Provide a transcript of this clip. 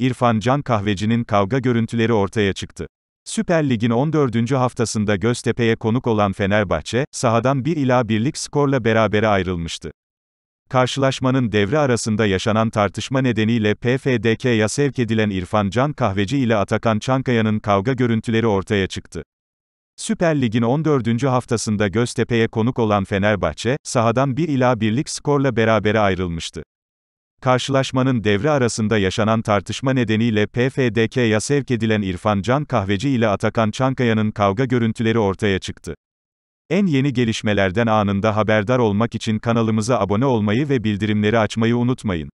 İrfan Can Kahveci'nin kavga görüntüleri ortaya çıktı. Süper Lig'in 14. haftasında Göztepe'ye konuk olan Fenerbahçe, sahadan 1 ila birlik skorla berabere ayrılmıştı. Karşılaşmanın devre arasında yaşanan tartışma nedeniyle PFDK'ya sevk edilen İrfan Can Kahveci ile Atakan Çankaya'nın kavga görüntüleri ortaya çıktı. Süper Lig'in 14. haftasında Göztepe'ye konuk olan Fenerbahçe, sahadan 1 ila birlik skorla berabere ayrılmıştı. Karşılaşmanın devre arasında yaşanan tartışma nedeniyle PFDK'ya sevk edilen İrfan Can Kahveci ile Atakan Çankaya'nın kavga görüntüleri ortaya çıktı. En yeni gelişmelerden anında haberdar olmak için kanalımıza abone olmayı ve bildirimleri açmayı unutmayın.